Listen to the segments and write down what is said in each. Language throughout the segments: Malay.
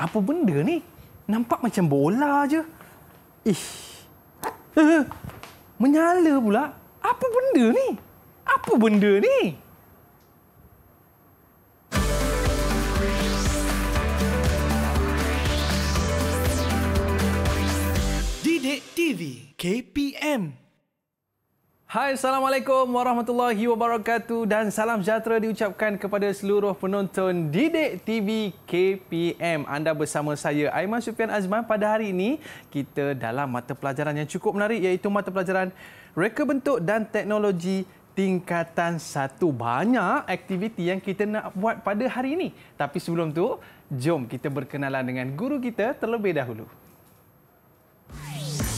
apa benda ni? Nampak macam bola je. Ish, eh, eh, menyala pula. Apa benda ni? Apa benda ni? Didik TV KPM Hai, Assalamualaikum warahmatullahi wabarakatuh dan salam sejahtera diucapkan kepada seluruh penonton Didik TV KPM. Anda bersama saya Aiman Sufian Azman pada hari ini kita dalam mata pelajaran yang cukup menarik iaitu mata pelajaran Reka Bentuk dan Teknologi Tingkatan 1. Banyak aktiviti yang kita nak buat pada hari ini. Tapi sebelum tu, jom kita berkenalan dengan guru kita terlebih dahulu. Hai.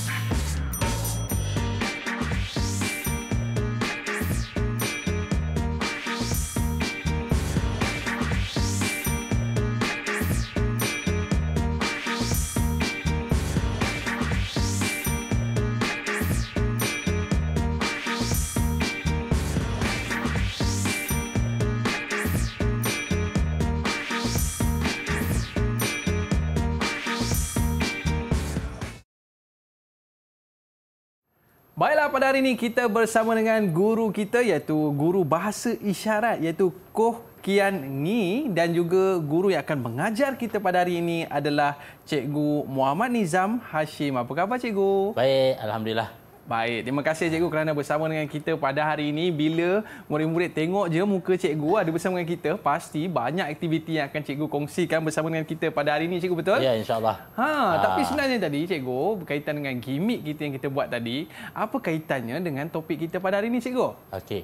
Baiklah pada hari ini kita bersama dengan guru kita iaitu guru bahasa isyarat iaitu Koh Kian Ngi dan juga guru yang akan mengajar kita pada hari ini adalah Cikgu Muhammad Nizam Hashim. Apa khabar cikgu? Baik, alhamdulillah. Baik, terima kasih cikgu kerana bersama dengan kita pada hari ini. Bila murid-murid tengok je muka cikgu ada bersama dengan kita, pasti banyak aktiviti yang akan cikgu kongsikan bersama dengan kita pada hari ini, cikgu betul? Ya, insyaAllah. Ha, Aa. tapi ah. sebenarnya tadi cikgu berkaitan dengan gimmick kita yang kita buat tadi, apa kaitannya dengan topik kita pada hari ini, cikgu? Okey.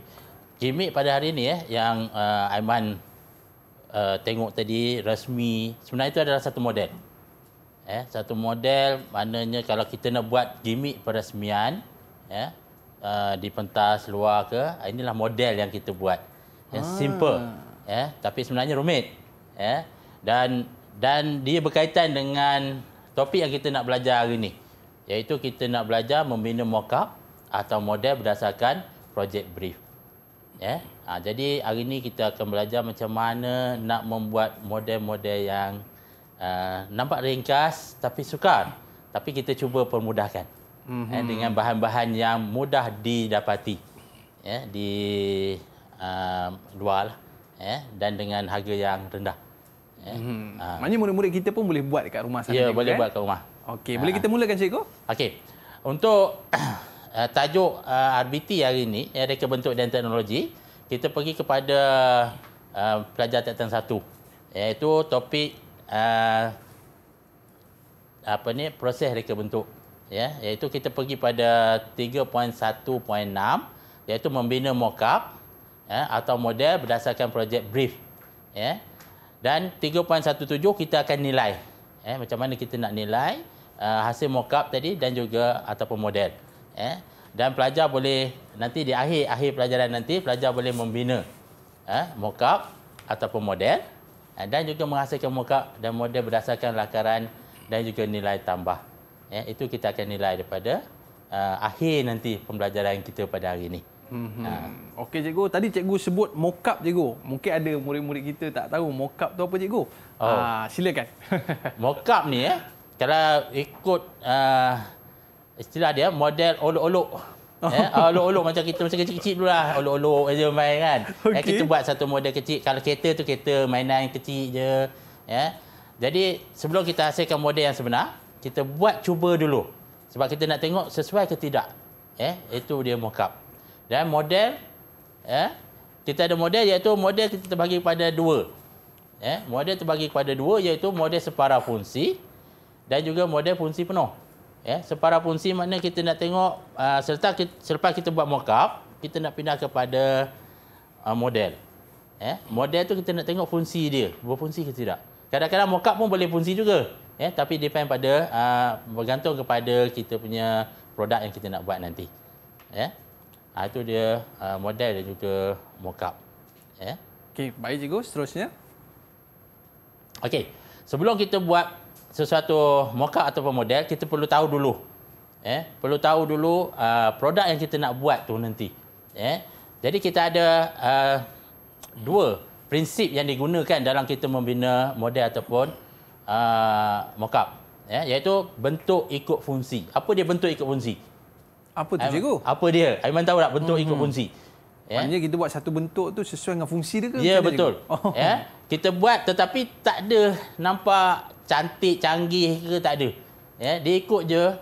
Gimmick pada hari ini eh, yang uh, Aiman uh, tengok tadi resmi, sebenarnya itu adalah satu model. Eh, satu model maknanya kalau kita nak buat gimmick peresmian, ya uh, di pentas luar ke ah, inilah model yang kita buat yang ah. simple ya tapi sebenarnya rumit ya dan dan dia berkaitan dengan topik yang kita nak belajar hari ini iaitu kita nak belajar membina mockup atau model berdasarkan project brief ya ha, jadi hari ini kita akan belajar macam mana nak membuat model-model yang uh, nampak ringkas tapi sukar tapi kita cuba permudahkan mm-hmm. Eh, dengan bahan-bahan yang mudah didapati eh, di uh, luar lah, eh, dan dengan harga yang rendah. Eh, mm-hmm. uh, Maknanya murid-murid kita pun boleh buat dekat rumah sana. Ya, juga, boleh eh? buat dekat rumah. Okey, ah. boleh kita mulakan cikgu? Okey. Untuk uh, tajuk uh, RBT hari ini, eh, reka bentuk dan teknologi, kita pergi kepada uh, pelajar tatan satu. Iaitu topik uh, apa ni proses reka bentuk ya iaitu kita pergi pada 3.1.6 iaitu membina mockup ya atau model berdasarkan projek brief ya dan 3.17 kita akan nilai ya macam mana kita nak nilai uh, hasil mockup tadi dan juga ataupun model ya dan pelajar boleh nanti di akhir akhir pelajaran nanti pelajar boleh membina eh ya, mockup ataupun model eh, dan juga menghasilkan mockup dan model berdasarkan lakaran dan juga nilai tambah Ya, itu kita akan nilai daripada uh, akhir nanti pembelajaran kita pada hari ini. Hmm. Ha. Okey cikgu, tadi cikgu sebut mokap cikgu. Mungkin ada murid-murid kita tak tahu mokap tu apa cikgu. oh. uh, silakan. Mokap ni eh, kalau ikut uh, istilah dia model olok-olok. Oh. Ya, eh, olok-olok macam kita macam kecil-kecil dululah, olok-olok aja main kan. Ya, okay. Eh, kita buat satu model kecil. Kalau kereta tu kereta mainan kecil je, ya. Jadi sebelum kita hasilkan model yang sebenar, kita buat cuba dulu sebab kita nak tengok sesuai ke tidak eh itu dia mockup dan model eh kita ada model iaitu model kita terbagi kepada dua eh model terbagi kepada dua iaitu model separa fungsi dan juga model fungsi penuh eh separa fungsi makna kita nak tengok uh, ah, serta kita, selepas kita buat mockup kita nak pindah kepada uh, model eh model tu kita nak tengok fungsi dia berfungsi ke tidak kadang-kadang mockup pun boleh fungsi juga ya tapi depend pada uh, bergantung kepada kita punya produk yang kita nak buat nanti ya ah, itu dia uh, model dan juga mockup. ya okey baik cikgu seterusnya okey sebelum kita buat sesuatu mockup up ataupun model kita perlu tahu dulu ya perlu tahu dulu uh, produk yang kita nak buat tu nanti ya jadi kita ada uh, dua prinsip yang digunakan dalam kita membina model ataupun Ah, mockup ya iaitu bentuk ikut fungsi apa dia bentuk ikut fungsi apa tu cikgu apa dia aiman tahu tak bentuk ikut hmm. fungsi ya maknanya kita buat satu bentuk tu sesuai dengan fungsi dia ke ya betul oh. ya kita buat tetapi tak ada nampak cantik canggih ke tak ada ya dia ikut je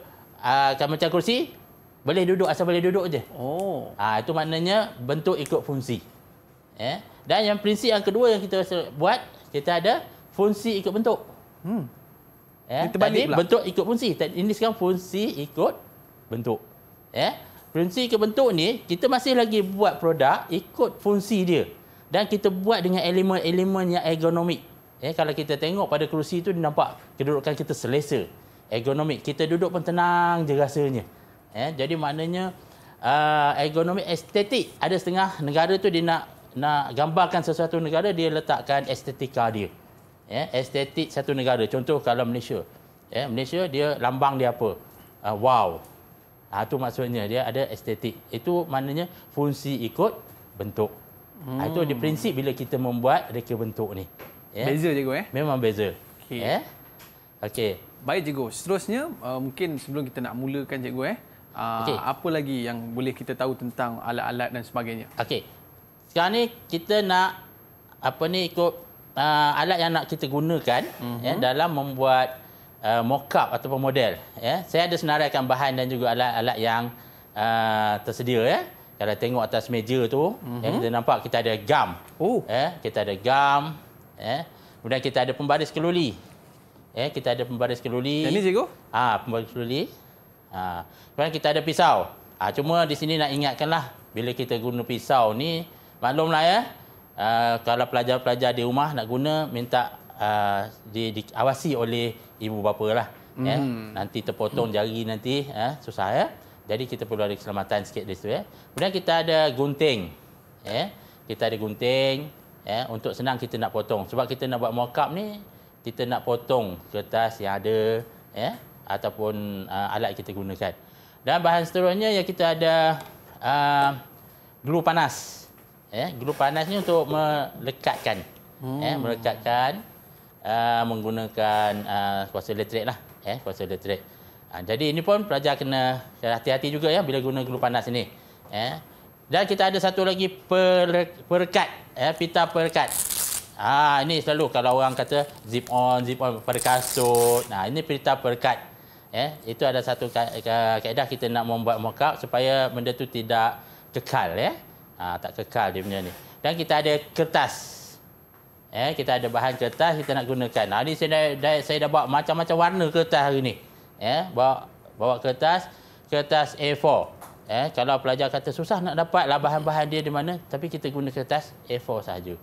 ah, kan macam macam kerusi boleh duduk asal boleh duduk je oh ah itu maknanya bentuk ikut fungsi ya dan yang prinsip yang kedua yang kita buat kita ada fungsi ikut bentuk Hmm. Ya, eh, ini terbalik tadi pula. bentuk ikut fungsi. Ini sekarang fungsi ikut bentuk. Ya. Fungsi ikut bentuk ni, kita masih lagi buat produk ikut fungsi dia. Dan kita buat dengan elemen-elemen yang ergonomik. Ya, kalau kita tengok pada kerusi itu, nampak kedudukan kita selesa. Ergonomik. Kita duduk pun tenang je rasanya. Ya, jadi maknanya uh, ergonomik estetik. Ada setengah negara tu dia nak nak gambarkan sesuatu negara, dia letakkan estetika dia ya, estetik satu negara. Contoh kalau Malaysia. Ya, Malaysia dia lambang dia apa? Uh, wow. Ha, ah, itu maksudnya dia ada estetik. Itu maknanya fungsi ikut bentuk. Hmm. Ha, itu di prinsip bila kita membuat reka bentuk ni. Ya. Beza gue. eh? Memang beza. Okay. Ya? Okay. Baik cikgu. Seterusnya uh, mungkin sebelum kita nak mulakan cikgu eh. Uh, okay. Apa lagi yang boleh kita tahu tentang alat-alat dan sebagainya? Okey. Sekarang ni kita nak apa ni ikut uh, alat yang nak kita gunakan mm -hmm. ya, dalam membuat uh, mock-up ataupun model. Ya. Saya ada senaraikan bahan dan juga alat-alat yang uh, tersedia. Ya. Kalau tengok atas meja tu, mm -hmm. ya, mhm. kita nampak kita ada gam. Uh. Ya, kita ada gam. Ya. Kemudian kita ada pembaris keluli. Ya, kita ada pembaris keluli. Ini cikgu? Ah, ha, pembaris keluli. Ha. Kemudian kita ada pisau. ha, Cuma di sini nak ingatkanlah, bila kita guna pisau ni, maklumlah ya, Ah, kalau pelajar-pelajar di rumah nak guna minta uh, di diawasi oleh ibu bapa lah mm. eh? nanti terpotong jari nanti eh? susah ya eh? jadi kita perlu ada keselamatan sikit di situ ya eh? kemudian kita ada gunting ya eh? kita ada gunting ya eh? untuk senang kita nak potong sebab kita nak buat mock up ni kita nak potong kertas yang ada ya eh? ataupun uh, alat kita gunakan dan bahan seterusnya ya kita ada uh, glue panas Eh, guru panas ni untuk melekatkan. Hmm. Eh, melekatkan uh, menggunakan uh, kuasa elektrik lah. Eh, kuasa elektrik. Uh, jadi ini pun pelajar kena hati-hati juga ya bila guna gelu panas ni. Eh, dan kita ada satu lagi per, perekat. Eh, pita perekat. Ah, ini selalu kalau orang kata zip on, zip on pada kasut. Nah, ini pita perekat. Eh, itu ada satu ka- ka- kaedah kita nak membuat mock supaya benda tu tidak kekal. Eh. Ha, tak kekal dia punya ni. Dan kita ada kertas. Eh, kita ada bahan kertas kita nak gunakan. Hari ah, ini saya dah, saya dah bawa macam-macam warna kertas hari ni. Eh, bawa bawa kertas kertas A4. Eh, kalau pelajar kata susah nak dapat lah bahan-bahan dia di mana, tapi kita guna kertas A4 sahaja.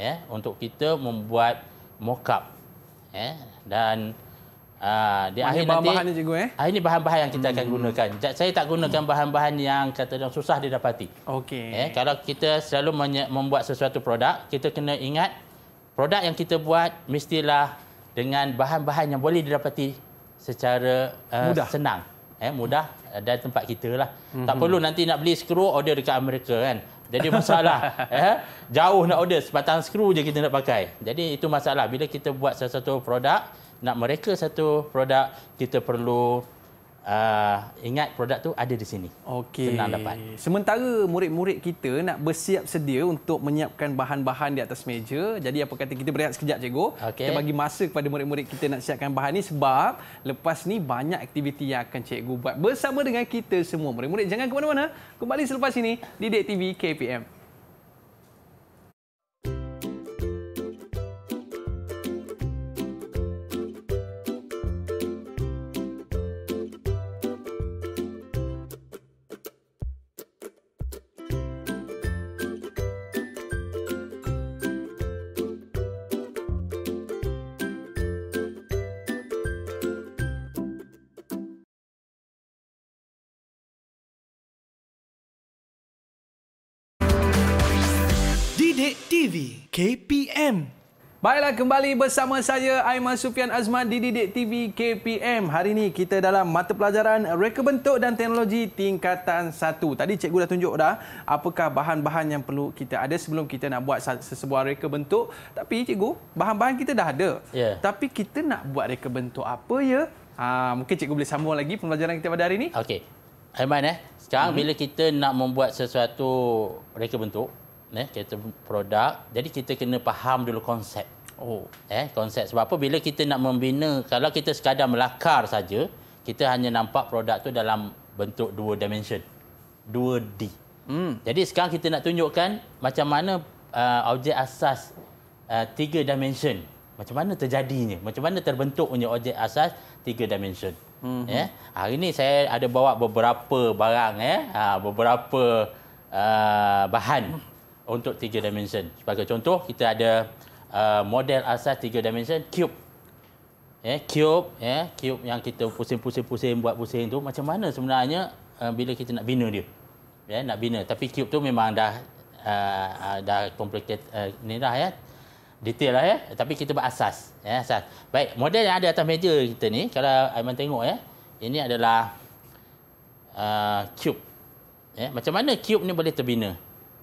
Eh, untuk kita membuat mock up. Eh, dan Ah, di akhir bahan -bahan nanti, cikgu, eh? Ah, ini bahan-bahan yang kita hmm. akan gunakan. Saya tak gunakan bahan-bahan hmm. yang kata yang susah didapati. Okey. Eh, kalau kita selalu membuat sesuatu produk, kita kena ingat produk yang kita buat mestilah dengan bahan-bahan yang boleh didapati secara uh, mudah. senang. Eh, mudah eh, dan tempat kita lah. Hmm. Tak mhm. perlu nanti nak beli skru order dekat Amerika kan. Jadi masalah. eh, jauh nak order, sebatang skru je kita nak pakai. Jadi itu masalah. Bila kita buat sesuatu produk, nak mereka satu produk kita perlu Uh, ingat produk tu ada di sini. Okey. Senang dapat. Sementara murid-murid kita nak bersiap sedia untuk menyiapkan bahan-bahan di atas meja. Jadi apa kata kita berehat sekejap cikgu? Okay. Kita bagi masa kepada murid-murid kita nak siapkan bahan ni sebab lepas ni banyak aktiviti yang akan cikgu buat bersama dengan kita semua. Murid-murid jangan ke mana-mana. Kembali selepas ini di Dek TV KPM. KPM. Baiklah, kembali bersama saya Aiman Sufian Azman di Didik TV KPM. Hari ini kita dalam mata pelajaran Reka Bentuk dan Teknologi Tingkatan 1. Tadi cikgu dah tunjuk dah apakah bahan-bahan yang perlu kita ada sebelum kita nak buat sesebuah reka bentuk. Tapi cikgu, bahan-bahan kita dah ada. Yeah. Tapi kita nak buat reka bentuk apa ya? Ha, mungkin cikgu boleh sambung lagi pembelajaran kita pada hari ini. Okey. Aiman, eh. sekarang mm-hmm. bila kita nak membuat sesuatu reka bentuk, eh, kereta produk. Jadi kita kena faham dulu konsep. Oh, eh konsep sebab apa bila kita nak membina kalau kita sekadar melakar saja, kita hanya nampak produk tu dalam bentuk dua dimension. 2D. Hmm. Jadi sekarang kita nak tunjukkan macam mana uh, objek asas uh, tiga dimension. Macam mana terjadinya? Macam mana terbentuknya objek asas tiga dimension? Hmm. Eh? Hari ini saya ada bawa beberapa barang eh, uh, beberapa uh, bahan. Hmm untuk tiga dimensi Sebagai contoh, kita ada uh, model asas tiga dimensi cube. Eh, cube, eh, cube yang kita pusing-pusing-pusing buat pusing itu macam mana sebenarnya uh, bila kita nak bina dia. Ya, nak bina. Tapi cube tu memang dah uh, uh, dah complicated uh, ni dah ya. Detail lah ya. Tapi kita buat asas, ya, asas. Baik, model yang ada atas meja kita ni kalau Aiman tengok ya, ini adalah uh, cube. Ya, macam mana cube ni boleh terbina?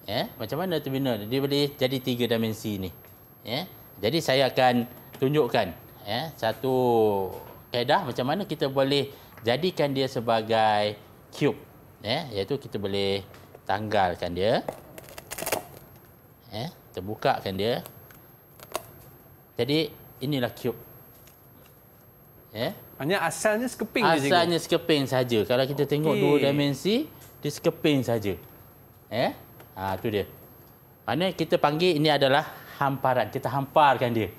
ya macam mana terbina dia boleh jadi tiga dimensi ni ya jadi saya akan tunjukkan ya satu kaedah macam mana kita boleh jadikan dia sebagai cube ya iaitu kita boleh tanggalkan dia ya terbukakan dia jadi inilah cube ya hanya asalnya sekeping saja asalnya sekeping saja kalau kita okay. tengok dua dimensi dia sekeping saja ya Ha, tu dia. Mana kita panggil ini adalah hamparan. Kita hamparkan dia.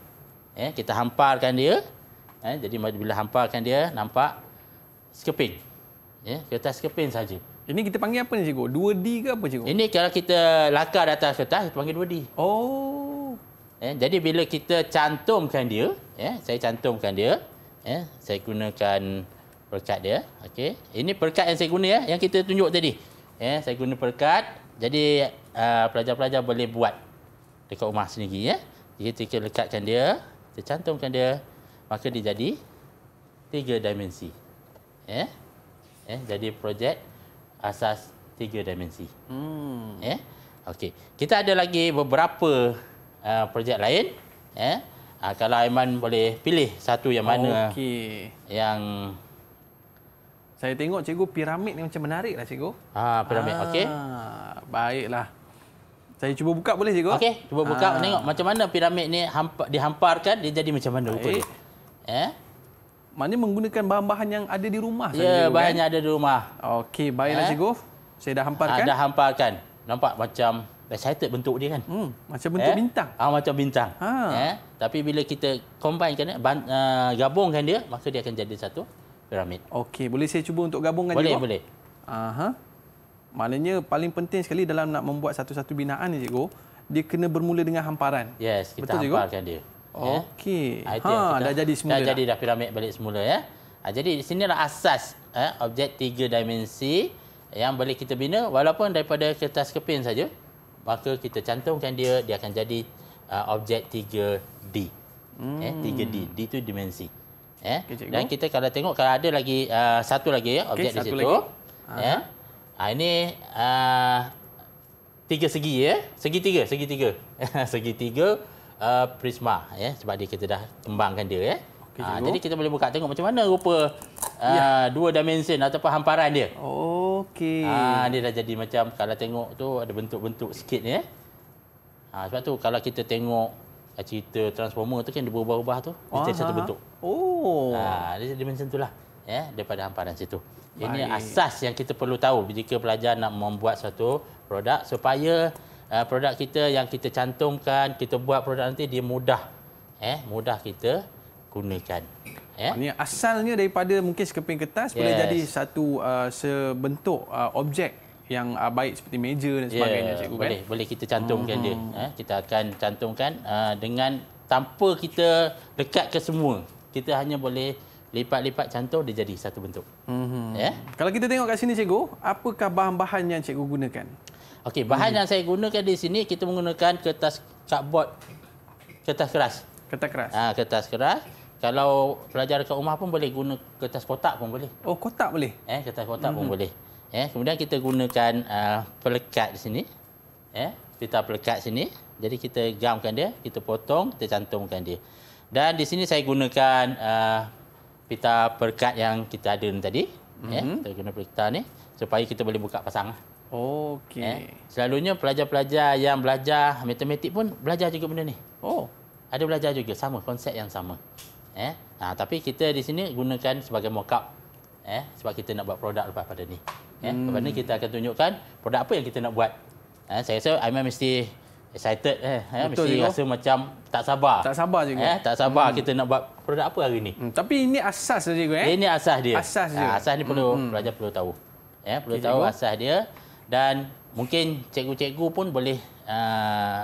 Eh, kita hamparkan dia. Eh, jadi bila hamparkan dia nampak skeping. Ya, eh, kertas skeping saja. Ini kita panggil apa ni cikgu? 2D ke apa cikgu? Ini kalau kita lakar di atas kertas kita panggil 2D. Oh. Eh, jadi bila kita cantumkan dia, eh, saya cantumkan dia, eh, saya gunakan perkat dia. Okey. Ini perkat yang saya guna ya, eh, yang kita tunjuk tadi. Eh, saya guna perkat jadi uh, pelajar-pelajar uh, boleh buat dekat rumah sendiri ya. Jadi kita lekatkan dia, kita cantumkan dia, maka dia jadi tiga dimensi. Ya. Yeah. Ya, yeah, jadi projek asas tiga dimensi. Hmm. Ya. Yeah. Okey. Kita ada lagi beberapa uh, projek lain, ya. Yeah. Uh, kalau Aiman boleh pilih satu yang mana okay. yang saya tengok cikgu piramid ni macam menarik lah cikgu. Ha, piramid. Ha, Okey. Baiklah. Saya cuba buka boleh cikgu? Okey. Cuba buka ha. tengok macam mana piramid ni dihamparkan dia jadi macam mana rupa dia. Eh? Maknanya menggunakan bahan-bahan yang ada di rumah saja. Ya, cikgu, bahan kan? yang ada di rumah. Okey, baiklah eh? cikgu. Saya dah hamparkan. Ada ha, hamparkan. Nampak macam excited bentuk dia kan? Hmm, macam bentuk eh? bintang. Ah, ha, macam bintang. Ha. Eh? Tapi bila kita combine kan, uh, gabungkan dia, maka dia akan jadi satu piramid. Okey, boleh saya cuba untuk gabungkan boleh, juga? Boleh, boleh. Aha. Maknanya paling penting sekali dalam nak membuat satu-satu binaan ni cikgu, dia kena bermula dengan hamparan. Yes, kita Betul, hamparkan cikgu? dia. Ya. Okey. Ha, ha dah jadi semula. Dah, dah jadi dah piramid balik semula ya. Ha, jadi di adalah asas eh, objek tiga dimensi yang boleh kita bina walaupun daripada kertas keping saja. Maka kita cantumkan dia, dia akan jadi uh, objek 3D. Ya, hmm. Eh, 3D. D itu dimensi ya. Eh? Okay, Dan kita kalau tengok kalau ada lagi uh, satu lagi ya objek okay, di situ. Lagi. Ya. Ha, ini uh, tiga segi ya. Segi tiga, segi tiga. segi tiga uh, prisma ya sebab dia kita dah kembangkan dia ya. Okay, ha, ah, jadi kita boleh buka tengok macam mana rupa uh, ya. dua dimensi ataupun hamparan dia. Okey. Ha, dia dah jadi macam kalau tengok tu ada bentuk-bentuk sikit ya. Ha, sebab tu kalau kita tengok Ah, cerita Transformer tu kan dia berubah-ubah tu. Dia satu bentuk. Oh. Ha, dia dimension itulah. Ya, yeah, daripada hamparan situ. Baik. Ini asas yang kita perlu tahu jika pelajar nak membuat satu produk supaya uh, produk kita yang kita cantumkan, kita buat produk nanti dia mudah. Eh, mudah kita gunakan. Ya. Ini Yeah. asalnya daripada mungkin sekeping kertas yes. boleh jadi satu uh, sebentuk uh, objek yang uh, baik seperti meja dan ya, sebagainya yeah, cikgu kan. Boleh boleh kita cantumkan hmm. dia. Mm-hmm. Eh, kita akan cantumkan uh, dengan tanpa kita dekat ke semua. Kita hanya boleh lipat-lipat cantum dia jadi satu bentuk. hmm Yeah? Kalau kita tengok kat sini cikgu, apakah bahan-bahan yang cikgu gunakan? Okey, bahan hmm. yang saya gunakan di sini kita menggunakan kertas cardboard kertas keras. Kertas keras. Ah, ha, kertas keras. Kalau pelajar dekat rumah pun boleh guna kertas kotak pun boleh. Oh, kotak boleh. Eh, kertas kotak hmm pun mm-hmm. boleh. Ya, kemudian kita gunakan uh, pelekat di sini. Ya, pita pelekat sini. Jadi kita gamkan dia, kita potong, kita cantumkan dia. Dan di sini saya gunakan uh, pita pelekat yang kita ada tadi. Mm-hmm. Ya, kita guna pita ni supaya kita boleh buka pasang. Lah. Okey. Ya, selalunya pelajar-pelajar yang belajar matematik pun belajar juga benda ni. Oh. Ada belajar juga sama konsep yang sama. Eh. Ya, ha, nah, tapi kita di sini gunakan sebagai mockup, up. Eh, sebab kita nak buat produk lepas pada ni. Ya, hmm. Kepada kita akan tunjukkan produk apa yang kita nak buat. Ha, saya rasa Aiman mesti excited. Eh, ha, Betul mesti juga. rasa macam tak sabar. Tak sabar juga. Eh, tak sabar hmm. kita nak buat produk apa hari ni. Hmm. Tapi ini asas saja. Eh? Ini asas dia. Asas dia. Ha, asas ni perlu hmm. pelajar perlu tahu. Ya, perlu okay, tahu cikgu. asas dia. Dan mungkin cikgu-cikgu pun boleh uh,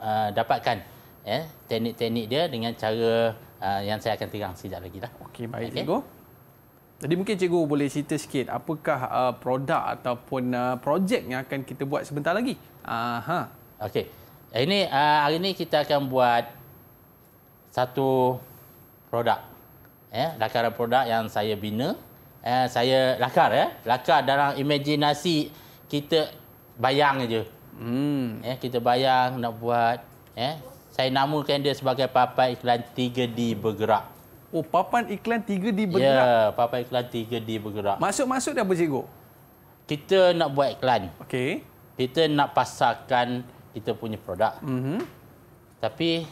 uh, dapatkan ya, teknik-teknik dia dengan cara uh, yang saya akan terang sekejap lagi. Lah. Okey, baik okay. cikgu. Jadi mungkin cikgu boleh cerita sikit apakah uh, produk ataupun uh, projek yang akan kita buat sebentar lagi? Aha. Okey. Eh, ini uh, hari ini kita akan buat satu produk ya, eh, lakaran produk yang saya bina. Eh, saya lakar ya. Eh. Lakar dalam imajinasi kita bayang aja. Hmm, ya eh, kita bayang nak buat ya. Eh. Saya namakan dia sebagai papan iklan 3D bergerak. Oh, papan iklan tiga di bergerak. Ya, papan iklan tiga di bergerak. Masuk-masuk dah apa, Kita nak buat iklan. Okey. Kita nak pasarkan kita punya produk. Mm -hmm. Tapi,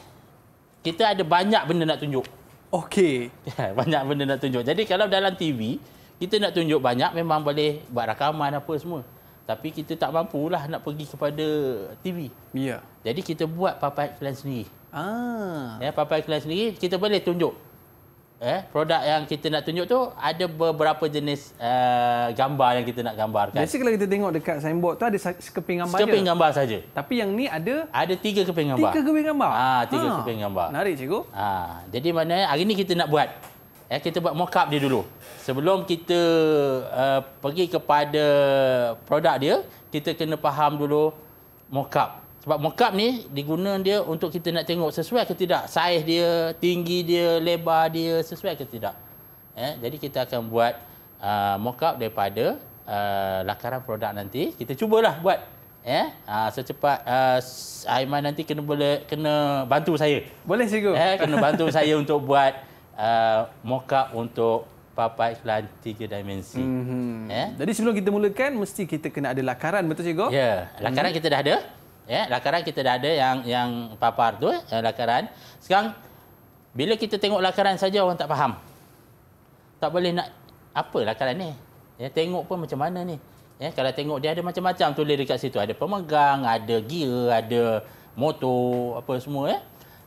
kita ada banyak benda nak tunjuk. Okey. Ya, banyak benda nak tunjuk. Jadi, kalau dalam TV, kita nak tunjuk banyak, memang boleh buat rakaman apa semua. Tapi, kita tak mampu lah nak pergi kepada TV. Ya. Jadi, kita buat papan iklan sendiri. Ah. Ya, papan iklan sendiri, kita boleh tunjuk eh, produk yang kita nak tunjuk tu ada beberapa jenis uh, gambar yang kita nak gambarkan. Jadi kalau kita tengok dekat signboard tu ada sekeping gambar saja. Sekeping gambar saja. Tapi yang ni ada ada tiga keping gambar. Tiga keping gambar. Ah, ha, tiga ha. keping gambar. Menarik cikgu. Ha, jadi mana hari ni kita nak buat eh kita buat mock up dia dulu. Sebelum kita uh, pergi kepada produk dia, kita kena faham dulu mock up. Sebab mockup ni diguna dia untuk kita nak tengok sesuai ke tidak. Saiz dia, tinggi dia, lebar dia sesuai ke tidak. Eh, jadi kita akan buat uh, mockup daripada uh, lakaran produk nanti. Kita cubalah buat. Eh, uh, secepat uh, Aiman nanti kena boleh kena bantu saya. Boleh cikgu. Eh, kena bantu saya untuk buat uh, mockup untuk Papa iklan tiga dimensi. Mm-hmm. Eh? Jadi sebelum kita mulakan, mesti kita kena ada lakaran, betul cikgu? Ya, yeah. lakaran mm-hmm. kita dah ada ya lakaran kita dah ada yang yang papar tu ya, lakaran sekarang bila kita tengok lakaran saja orang tak faham tak boleh nak apa lakaran ni ya tengok pun macam mana ni ya kalau tengok dia ada macam-macam tulis dekat situ ada pemegang ada gear ada motor apa semua ya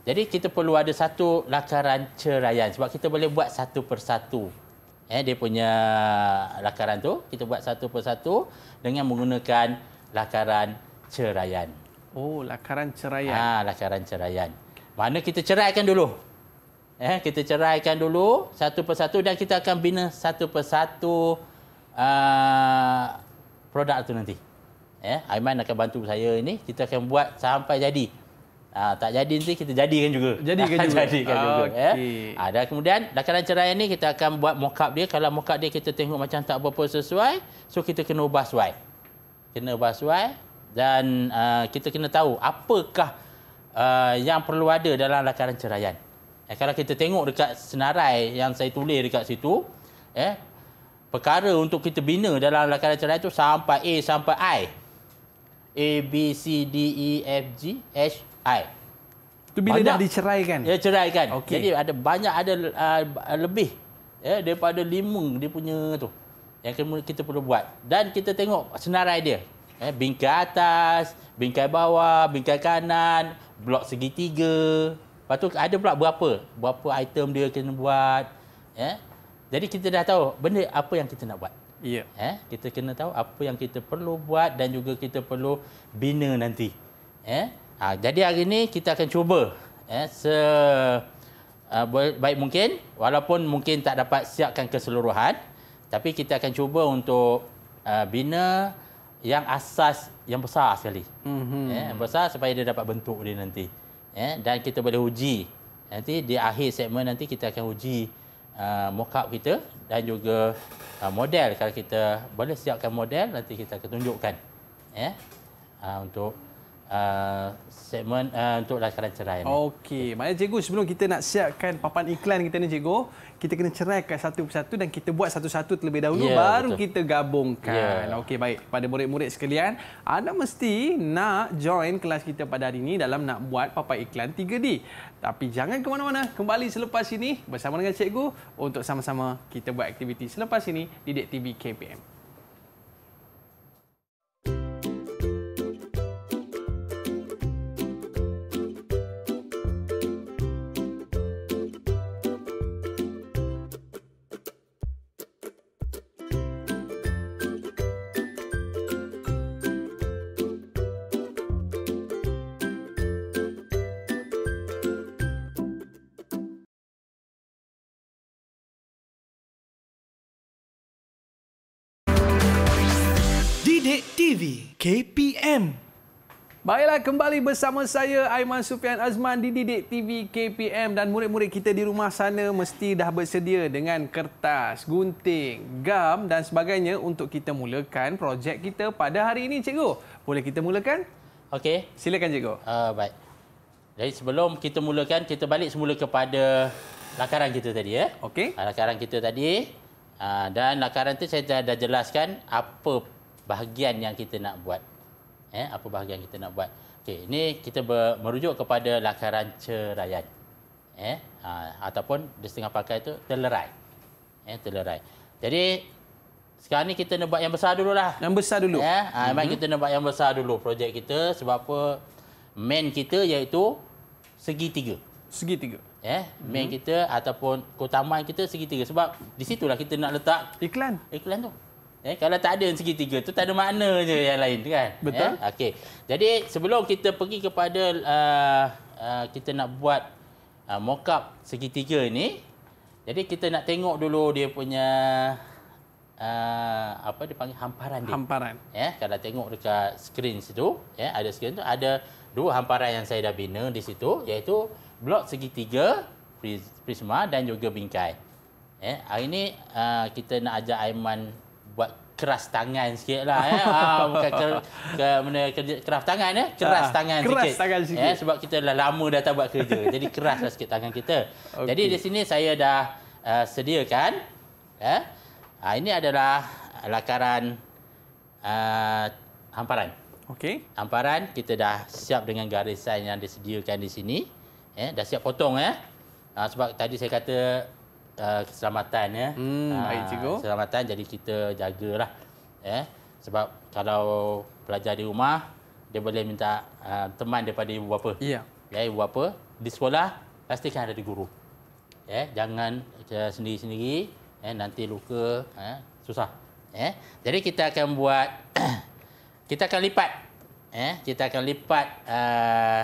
jadi kita perlu ada satu lakaran ceraian sebab kita boleh buat satu persatu ya dia punya lakaran tu kita buat satu persatu dengan menggunakan lakaran ceraian. Oh, lakaran ceraian. Ah, ha, lakaran ceraian. Mana kita ceraikan dulu? Eh, kita ceraikan dulu satu persatu dan kita akan bina satu persatu uh, produk tu nanti. Eh, Aiman akan bantu saya ini. Kita akan buat sampai jadi. ha, tak jadi nanti kita jadikan juga. Jadikan juga. jadikan juga. Okay. Eh. Ha, dan kemudian lakaran ceraian ni kita akan buat mock dia. Kalau mock dia kita tengok macam tak berapa sesuai. So kita kena ubah suai. Kena ubah suai dan uh, kita kena tahu apakah uh, yang perlu ada dalam lakaran ceraian. Eh, ya, kalau kita tengok dekat senarai yang saya tulis dekat situ, eh, perkara untuk kita bina dalam lakaran ceraian itu sampai A sampai I. A, B, C, D, E, F, G, H, I. Itu bila banyak, dah diceraikan? Ya, ceraikan. Okay. Jadi ada banyak ada uh, lebih eh, daripada lima dia punya tu yang kita perlu buat. Dan kita tengok senarai dia eh bingkai atas, bingkai bawah, bingkai kanan, blok segitiga. Lepas tu ada pula berapa? Berapa item dia kena buat? Eh. Jadi kita dah tahu benda apa yang kita nak buat. Ya. Yeah. Eh, kita kena tahu apa yang kita perlu buat dan juga kita perlu bina nanti. Eh. Ha, jadi hari ini kita akan cuba eh se uh, baik mungkin walaupun mungkin tak dapat siapkan keseluruhan tapi kita akan cuba untuk uh, bina yang asas yang besar sekali. Mm-hmm. Ya, yang besar supaya dia dapat bentuk dia nanti. Ya, dan kita boleh uji. Nanti di akhir segmen nanti kita akan uji uh, mock kita dan juga uh, model. Kalau kita boleh siapkan model, nanti kita akan tunjukkan. Ya, uh, untuk uh, segmen uh, untuk laskaran cerai. Okey. Maknanya cikgu sebelum kita nak siapkan papan iklan kita ni cikgu, kita kena ceraikan satu persatu dan kita buat satu-satu terlebih dahulu yeah, baru betul. kita gabungkan. Yeah. Okey baik. Pada murid-murid sekalian, anda mesti nak join kelas kita pada hari ini dalam nak buat papan iklan 3D. Tapi jangan ke mana-mana. Kembali selepas ini bersama dengan cikgu untuk sama-sama kita buat aktiviti selepas ini di TV KPM. KPM. Baiklah, kembali bersama saya Aiman Sufian Azman di Didik TV KPM dan murid-murid kita di rumah sana mesti dah bersedia dengan kertas, gunting, gam dan sebagainya untuk kita mulakan projek kita pada hari ini, Cikgu. Boleh kita mulakan? Okey. Silakan, Cikgu. Uh, baik. Jadi sebelum kita mulakan, kita balik semula kepada lakaran kita tadi. Eh? Okey. Ah, lakaran kita tadi uh, dan lakaran itu saya dah jelaskan apa bahagian yang kita nak buat. Eh, apa bahagian kita nak buat? Okey, ini kita merujuk kepada lakaran ceraian. Eh, ha, ataupun di setengah pakai itu telerai. Eh, telerai. Jadi sekarang ni kita nak buat yang besar dulu lah. Yang besar dulu. Eh, ha, mm-hmm. memang kita nak buat yang besar dulu projek kita sebab apa? Main kita iaitu segitiga. Segitiga. Eh, main mm-hmm. kita ataupun keutamaan kita segitiga sebab di situlah kita nak letak iklan. Iklan tu. Eh, kalau tak ada segitiga tu tak ada maknanya yang lain kan? Betul. Eh, Okey. Jadi sebelum kita pergi kepada uh, uh, kita nak buat uh, mock up segitiga ni, jadi kita nak tengok dulu dia punya uh, apa dipanggil hamparan dia. Hamparan. Ya, eh, kalau tengok dekat skrin situ, ya eh, ada skrin tu ada dua hamparan yang saya dah bina di situ iaitu blok segitiga prisma dan juga bingkai. Eh, hari ini uh, kita nak ajak Aiman buat keras tangan sikit lah. Eh. Ha, bukan ker, ke, mana, kerja, keras tangan, ya, keras ha, tangan keras sikit. Tangan eh. sikit. Ya, sebab kita dah lama dah tak buat kerja. Jadi keras lah sikit tangan kita. Okay. Jadi di sini saya dah uh, sediakan. Ya, Ha, ini adalah lakaran uh, hamparan. Okey. Hamparan kita dah siap dengan garisan yang disediakan di sini. Ya, dah siap potong. ya. Ha, sebab tadi saya kata uh, keselamatan ya. Hmm, Uh, keselamatan jadi kita jagalah. Eh, sebab kalau pelajar di rumah dia boleh minta uh, teman daripada ibu bapa. Ya. Yeah. Ya ibu bapa di sekolah pastikan ada guru. Eh, jangan sendiri-sendiri eh nanti luka eh susah. Eh, jadi kita akan buat kita akan lipat eh kita akan lipat uh,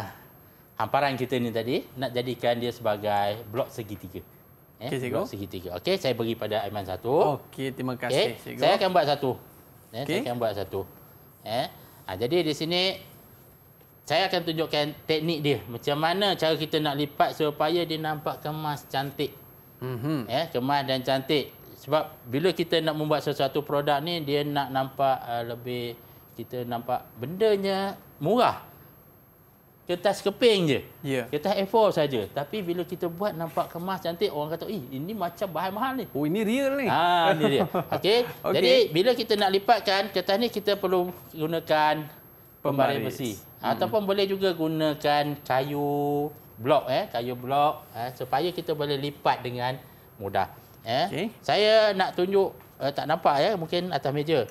hamparan kita ini tadi nak jadikan dia sebagai blok segitiga. Eh, okay, cikgu. Segi tiga. Okey, saya bagi pada Aiman satu. Okey, terima kasih, okay. cikgu. Saya akan buat satu. Eh, okay. Saya akan buat satu. Eh. Ha, jadi, di sini, saya akan tunjukkan teknik dia. Macam mana cara kita nak lipat supaya dia nampak kemas cantik. Mm -hmm. eh, kemas dan cantik. Sebab bila kita nak membuat sesuatu produk ni, dia nak nampak uh, lebih... Kita nampak bendanya murah kertas keping je. Yeah. Kertas A4 saja. Tapi bila kita buat nampak kemas cantik, orang kata, "Ih, ini macam bahan mahal ni." Oh, ini real ni. Ha, ini dia. Okey. okay. Jadi, bila kita nak lipatkan kertas ni, kita perlu gunakan pembaris, pembaris besi. Hmm. Ataupun boleh juga gunakan kayu blok eh, kayu blok eh, supaya kita boleh lipat dengan mudah. Eh. Okay. Saya nak tunjuk eh, tak nampak ya, eh, mungkin atas meja.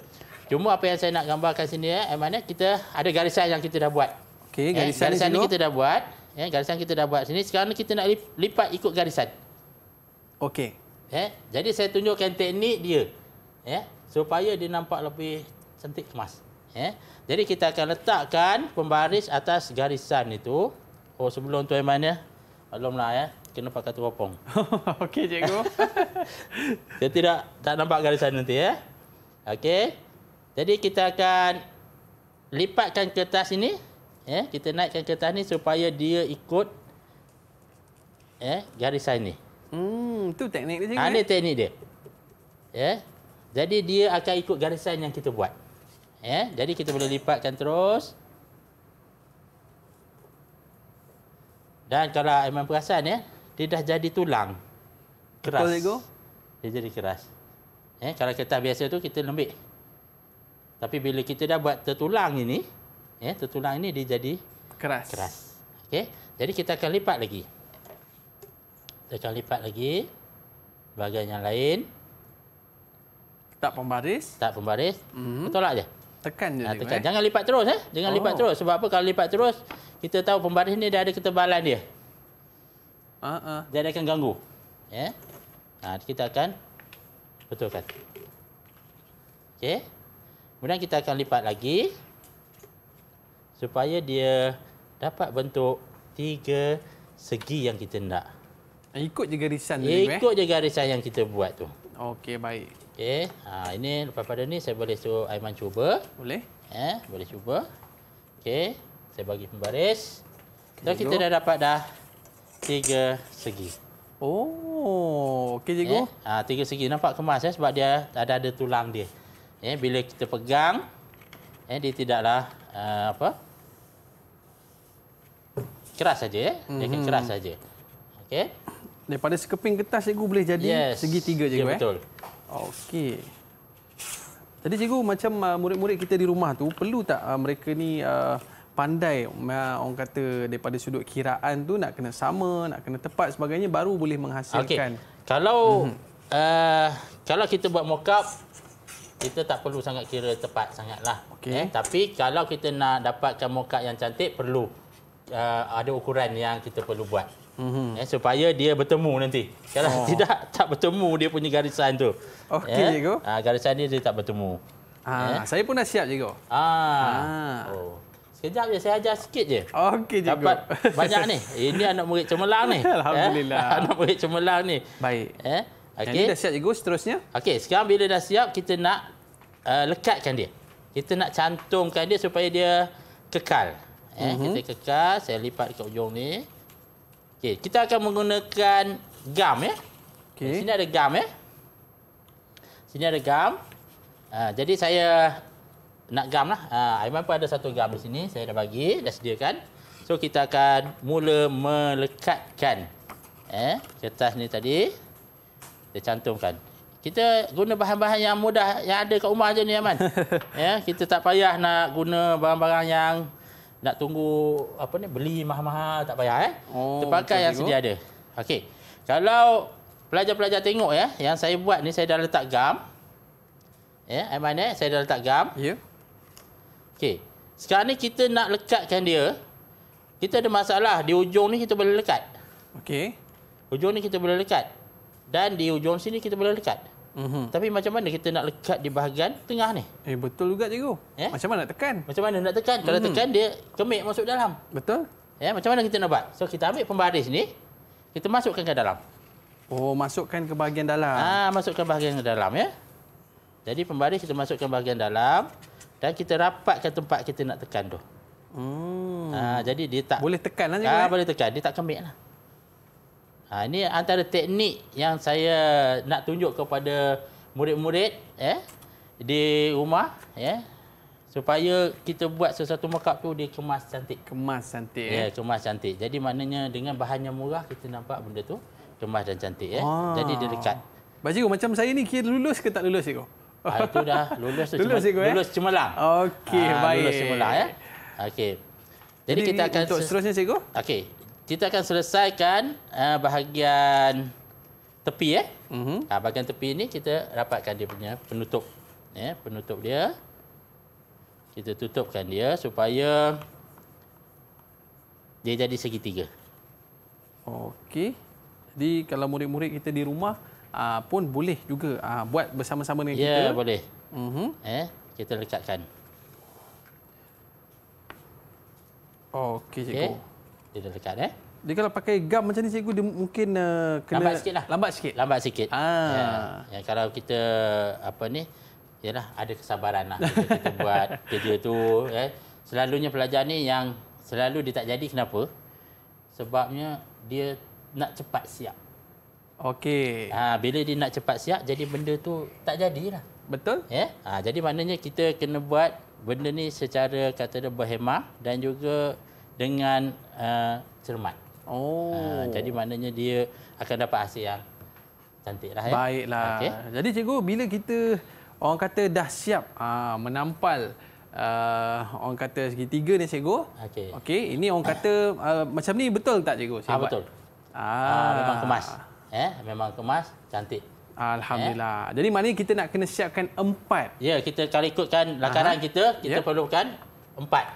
Cuma apa yang saya nak gambarkan sini eh, mana kita ada garisan yang kita dah buat. Okey, garisan, eh, garisan ni kita dah buat. Ya, garisan kita dah buat sini. Sekarang kita nak lipat ikut garisan. Okey. Eh, jadi saya tunjukkan teknik dia. Eh, supaya dia nampak lebih cantik kemas. Eh, jadi kita akan letakkan pembaris atas garisan itu. Oh, sebelum tu Aiman ya. Maklumlah ya. Kena pakai teropong. Okey, cikgu. Dia tidak tak nampak garisan nanti ya. Okey. Jadi kita akan lipatkan kertas ini ya eh, kita naikkan ke ni supaya dia ikut eh garisan ni hmm tu teknik dia sini ha, ni eh? teknik dia ya eh, jadi dia akan ikut garisan yang kita buat ya eh, jadi kita boleh lipatkan terus dan kalau memang perasan ya eh, dia dah jadi tulang keras betul ego dia jadi keras eh kalau kertas biasa tu kita lembik tapi bila kita dah buat tertulang ini ya tertulang ini dia jadi keras. Keras. Okey. Jadi kita akan lipat lagi. Kita akan lipat lagi bahagian yang lain. Tak pembaris. Tak pembaris. Mm. Tolak je. Tekan je. Ha, tekan. Dia, eh. Jangan lipat terus. Eh. Jangan oh. lipat terus. Sebab apa kalau lipat terus, kita tahu pembaris ni dia ada ketebalan dia. Uh-uh. Dia akan ganggu. Ya. Ha, kita akan betulkan. Okey. Kemudian kita akan lipat lagi supaya dia dapat bentuk tiga segi yang kita nak. Ikut je garisan dia. Eh? Ikut je garisan yang kita buat tu. Okey, baik. Okey. Ha, ini lepas pada ni saya boleh suruh Aiman cuba. Boleh. Eh, boleh cuba. Okey. Saya bagi pembaris. Okay, so, kita dah dapat dah tiga segi. Oh, okey cikgu. Eh, ha, tiga segi nampak kemas eh, sebab dia ada ada tulang dia. Eh, bila kita pegang, eh, dia tidaklah uh, apa? keras saja eh. Dia akan keras mhm. saja. Okey. Daripada sekeping kertas cikgu boleh jadi yes. tiga cikgu ya, betul. eh. Betul. Okey. Jadi cikgu macam uh, murid-murid kita di rumah tu perlu tak uh, mereka ni uh, pandai orang kata daripada sudut kiraan tu nak kena sama, nak kena tepat sebagainya baru boleh menghasilkan. Okey. Kalau mhm. uh, kalau kita buat mock up kita tak perlu sangat kira tepat sangatlah. Okey. Eh, tapi kalau kita nak dapatkan mock up yang cantik perlu uh, ada ukuran yang kita perlu buat. Mm -hmm. eh, supaya dia bertemu nanti. Kalau oh. tidak, tak bertemu dia punya garisan tu. Okey, yeah. cikgu. Uh, garisan dia, dia tak bertemu. Ah, yeah. Saya pun dah siap, cikgu. Ah. Ah. Oh. Sekejap je, saya ajar sikit je. Okey, cikgu. Dapat banyak ni. Ini anak murid cemelang ni. Ya. Alhamdulillah. Eh? Anak murid cemelang ni. Baik. Eh? Ya. Okay. Yang ini dah siap, cikgu, seterusnya. Okey, sekarang bila dah siap, kita nak uh, lekatkan dia. Kita nak cantumkan dia supaya dia kekal. Eh, uh-huh. Mhm. Kita kekal. Saya lipat ke ujung ni. Okey, kita akan menggunakan gam ya. Eh. Okey. Eh, sini ada gam ya. Eh. Sini ada gam. Uh, jadi saya nak gam lah. Uh, Aiman pun ada satu gam di sini. Saya dah bagi, dah sediakan. So kita akan mula melekatkan eh, kertas ni tadi. Kita cantumkan. Kita guna bahan-bahan yang mudah yang ada kat rumah je ni Aiman. ya, kita tak payah nak guna bahan-bahan yang nak tunggu apa ni beli mahal-mahal tak payah eh. Oh, terpakai yang sedia ada. Okey. Kalau pelajar-pelajar tengok ya, yang saya buat ni saya dah letak gam. Ya, yeah, I mean eh, ya, saya dah letak gam. Ya. Yeah. Okey. Sekarang ni kita nak lekatkan dia. Kita ada masalah di ujung ni kita boleh lekat. Okey. Ujung ni kita boleh lekat. Dan di ujung sini kita boleh lekat. Mm-hmm. Tapi macam mana kita nak lekat di bahagian tengah ni? Eh betul juga cikgu. Ya? Macam mana nak tekan? Macam mana nak tekan? Kalau mm-hmm. tekan dia kemik masuk dalam. Betul? Ya, macam mana kita nak buat? So kita ambil pembaris ni, kita masukkan ke dalam. Oh, masukkan ke bahagian dalam. Ah, masukkan bahagian ke dalam ya. Jadi pembaris kita masukkan bahagian dalam dan kita rapatkan tempat kita nak tekan tu. Hmm. Ah, jadi dia tak Boleh tekan lah cikgu. Ha, eh? boleh tekan. Dia tak kemik lah. Ha, ini antara teknik yang saya nak tunjuk kepada murid-murid eh, di rumah. Eh, supaya kita buat sesuatu makeup tu dia kemas cantik. Kemas cantik. Ya, eh. kemas cantik. Jadi maknanya dengan bahan yang murah kita nampak benda tu kemas dan cantik. Eh. Oh. Jadi dia dekat. Baju macam saya ni kira lulus ke tak lulus cikgu? Ha, itu dah lulus tu lulus, cuma, cikgu, eh? lulus cemerlang. Okey, ha, baik. Lulus cemerlang ya. Eh. Okey. Jadi, Jadi kita akan untuk seterusnya cikgu. Okey, kita akan selesaikan uh, bahagian tepi eh. Mm -hmm. uh, bahagian tepi ini kita rapatkan dia punya penutup. Ya, eh, penutup dia. Kita tutupkan dia supaya dia jadi segitiga. Okey. Jadi kalau murid-murid kita di rumah uh, pun boleh juga uh, buat bersama-sama dengan yeah, kita. Mhm. Ya, boleh. Mm -hmm. eh, kita lekatkan. Okey, cikgu. Okay dia dah dekat eh. Dia kalau pakai gam macam ni cikgu dia mungkin uh, kena lambat sikitlah. Lambat sikit. Lambat sikit. Ah. Ya. ya, kalau kita apa ni yalah ada kesabaran lah kita, kita buat kerja tu eh. Selalunya pelajar ni yang selalu dia tak jadi kenapa? Sebabnya dia nak cepat siap. Okey. Ha, bila dia nak cepat siap jadi benda tu tak jadilah. Betul? Ya. Ha, jadi maknanya kita kena buat benda ni secara kata dia berhemah dan juga dengan uh, cermat. Oh. Uh, jadi maknanya dia akan dapat hasil yang cantik lah. Ya? Baiklah. Okay. Jadi cikgu, bila kita orang kata dah siap uh, menampal uh, orang kata segitiga ni cikgu. Okey. Okey, ini orang kata uh, macam ni betul tak cikgu? Ah, betul. Ah. Uh, memang kemas. Eh, memang kemas, cantik. Alhamdulillah. Eh? Jadi maknanya kita nak kena siapkan empat. Ya, kita kalau ikutkan lakaran Aha. kita, kita yep. Ya. perlukan empat.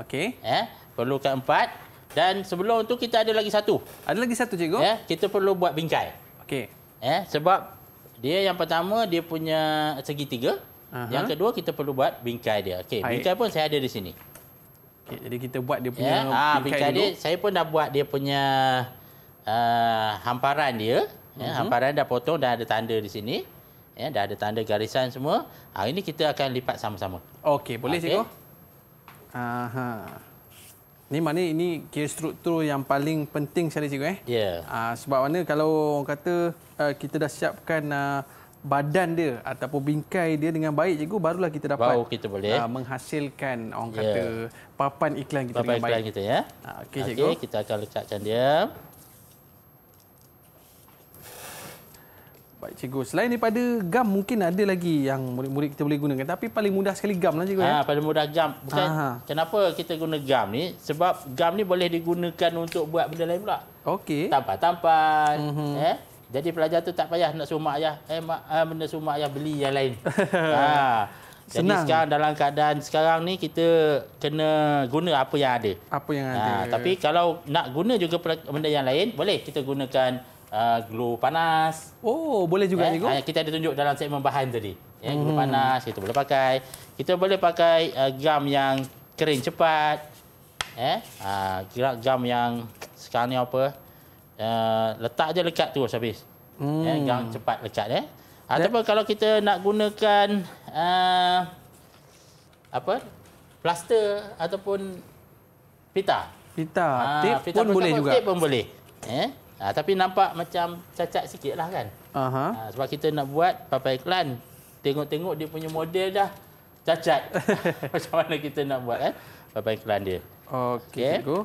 Okey. Eh? Perlukan empat. Dan sebelum tu kita ada lagi satu. Ada lagi satu cikgu? Ya, kita perlu buat bingkai. Okey. Eh, sebab dia yang pertama dia punya segitiga. Uh -huh. Yang kedua kita perlu buat bingkai dia. Okey, bingkai pun saya ada di sini. Okey, jadi kita buat dia punya ya, ah, bingkai, bingkai dulu. saya pun dah buat dia punya uh, hamparan dia. Uh -huh. ya, mhm. hamparan dah potong dah ada tanda di sini. Ya, dah ada tanda garisan semua. Hari ah, ini kita akan lipat sama-sama. Okey, boleh okay. cikgu? Aha. Uh -huh. Ini mana ini kira struktur yang paling penting sekali cikgu eh. Ya. Yeah. sebab mana kalau orang kata ah, kita dah siapkan ah, badan dia ataupun bingkai dia dengan baik cikgu barulah kita dapat Baru kita boleh. Ah, menghasilkan orang yeah. kata papan iklan kita papan dengan iklan baik. Papan iklan kita ya. Okey okay, cikgu. Okey kita akan lekatkan dia. Baik cikgu, selain daripada gam mungkin ada lagi yang murid-murid kita boleh gunakan tapi paling mudah sekali gam lah cikgu ah, ya. paling mudah gam. Bukan kenapa kita guna gam ni? Sebab gam ni boleh digunakan untuk buat benda lain pula. Okey. Tampar-tampar, mm -hmm. Ya? eh. Jadi pelajar tu tak payah nak sumak mak ayah, eh mak eh, benda sumak mak ayah beli yang lain. ha. Senang. Jadi sekarang dalam keadaan sekarang ni kita kena guna apa yang ada. Apa yang ada. tapi kalau nak guna juga benda yang lain, boleh kita gunakan uh, uh, ah, glow panas. Oh, boleh juga ni. Eh, yeah. kita ada tunjuk dalam segmen bahan tadi. Ya, yeah, glow hmm. panas kita boleh pakai. Kita boleh pakai uh, gam yang kering cepat. Eh, uh, gam yang sekarang ni apa? Uh, letak je lekat tu habis. Eh, hmm. Yeah, gam cepat lekat eh. Ataupun That... kalau kita nak gunakan uh, apa? Plaster ataupun pita. Pita, ha, tape pun, pun boleh juga. Tape pun boleh. Eh? Ha, tapi nampak macam cacat sikit lah kan. Uh-huh. Ha, sebab kita nak buat papan iklan. Tengok-tengok dia punya model dah cacat. macam mana kita nak buat kan eh? papan iklan dia. Okey, okay. cikgu.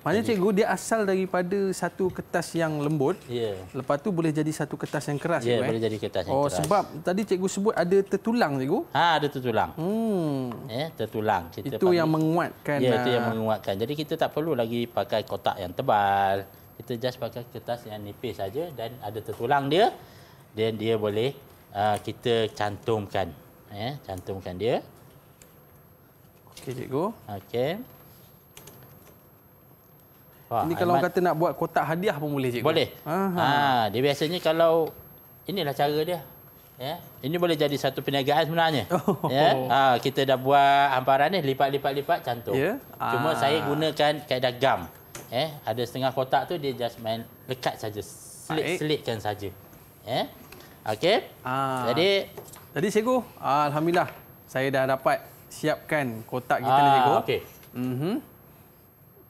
Maksudnya cikgu, dia asal daripada satu kertas yang lembut. Yeah. Lepas tu boleh jadi satu kertas yang keras. Ya, yeah, boleh eh? jadi kertas yang oh, keras. Sebab tadi cikgu sebut ada tertulang, cikgu. Ha, ada tertulang. Hmm. Yeah, tertulang. Kita itu pakai. yang menguatkan. Ya, yeah, itu ah. yang menguatkan. Jadi kita tak perlu lagi pakai kotak yang tebal kita just pakai kertas yang nipis saja dan ada tertulang dia dan dia boleh uh, kita cantumkan ya yeah, cantumkan dia okey cikgu okey Wah, ini kalau Ahmad, kata nak buat kotak hadiah pun boleh cikgu boleh ha dia biasanya kalau inilah cara dia Ya, ini boleh jadi satu perniagaan sebenarnya. Oh. Ya. Ha, kita dah buat hamparan ni lipat-lipat-lipat cantum. Ya? Cuma ah. saya gunakan kaedah gam. Eh, ada setengah kotak tu dia just main lekat saja. Selit-selitkan saja. Eh. Okey. Ah. Jadi tadi cikgu, alhamdulillah saya dah dapat siapkan kotak kita aa, ni ah, cikgu. Okey. Mhm. Mm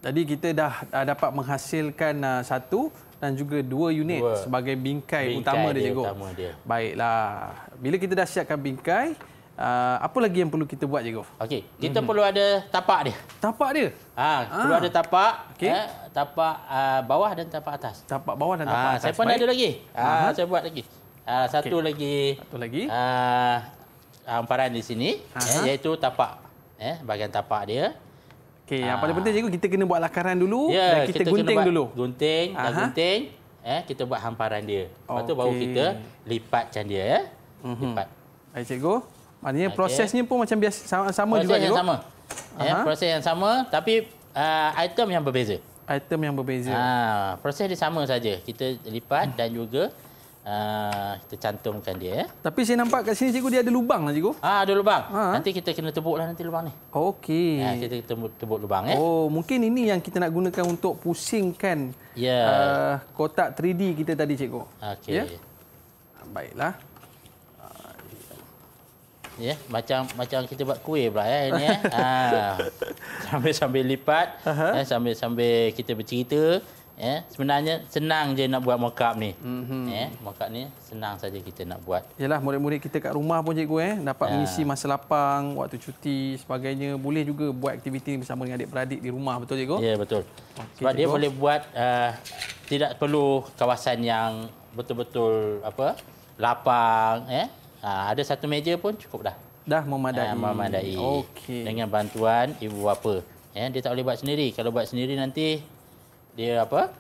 tadi kita dah, dah dapat menghasilkan uh, satu dan juga dua unit dua. sebagai bingkai, bingkai utama dia cikgu. utama dia. Baiklah. Bila kita dah siapkan bingkai, Ah, apa lagi yang perlu kita buat je Gof? Okey, kita mm -hmm. perlu ada tapak dia. Tapak dia? Ha, ha. perlu ah. ada tapak. Okay. Eh, tapak uh, bawah dan tapak atas. Tapak bawah dan tapak ha, atas. Saya pun ada lagi. Ha, uh -huh. saya buat lagi. Ha, satu okay. lagi. Satu lagi. Ha, hamparan di sini ha. eh, iaitu tapak. Eh, bahagian tapak dia. Okey, yang paling penting cikgu kita kena buat lakaran dulu yeah, kita, kita gunting dulu. Gunting, dah gunting. Eh, kita buat hamparan dia. Lepas okay. tu baru kita lipatkan dia Eh. Mm -hmm. Lipat. Baik cikgu. Maknanya okay. prosesnya pun macam biasa sama, sama juga yang sama. Ya, yeah, proses yang sama tapi uh, item yang berbeza. Item yang berbeza. Ha, proses dia sama saja. Kita lipat hmm. dan juga Uh, kita cantumkan dia ya. Tapi saya nampak kat sini cikgu dia ada lubang lah cikgu Ah ada lubang ha. ha. Nanti kita kena tebuk lah nanti lubang ni Okey uh, Kita tebuk lubang eh Oh mungkin ini yang kita nak gunakan untuk pusingkan yeah. uh, Kotak 3D kita tadi cikgu Okey yeah? Baiklah ya yeah, macam macam kita buat kuih pula ya ini eh. ha eh. ah. sambil sambil lipat uh -huh. Eh, sambil sambil kita bercerita ya yeah. sebenarnya senang je nak buat mockup ni mm -hmm. yeah, ni senang saja kita nak buat iyalah murid-murid kita kat rumah pun cikgu eh dapat yeah. mengisi masa lapang waktu cuti sebagainya boleh juga buat aktiviti bersama dengan adik-beradik di rumah betul cikgu ya yeah, betul okay, sebab cikgu. dia boleh buat uh, tidak perlu kawasan yang betul-betul apa lapang ya Uh, ada satu meja pun cukup dah. Dah memadai. Uh, memadai. Okey. Dengan bantuan ibu bapa. Ya, dia tak boleh buat sendiri. Kalau buat sendiri nanti dia apa?